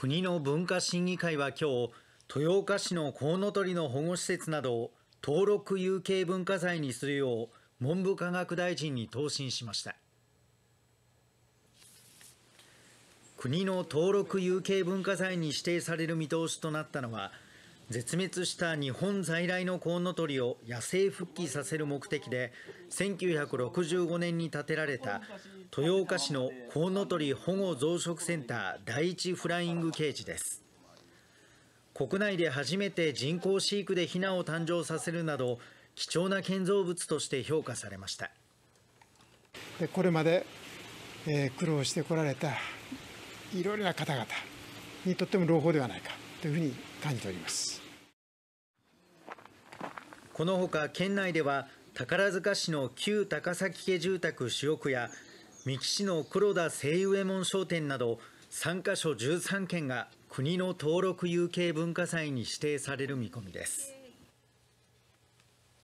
国の文化審議会は今日、豊岡市のコウノトリの保護施設などを登録有形文化財にするよう文部科学大臣に答申しました。国の登録有形文化財に指定される見通しとなったのは、絶滅した日本在来のコウノトリを野生復帰させる目的で1965年に建てられた豊岡市のコウノトリ保護増殖センター第一フライングケージです国内で初めて人工飼育でヒナを誕生させるなど貴重な建造物として評価されましたこれまで、えー、苦労してこられたいろいろな方々にとっても朗報ではないかというふうに感じておりますこのほか県内では宝塚市の旧高崎家住宅主屋や三木市の黒田清右衛門商店など3カ所13件が国の登録有形文化財に指定される見込みです。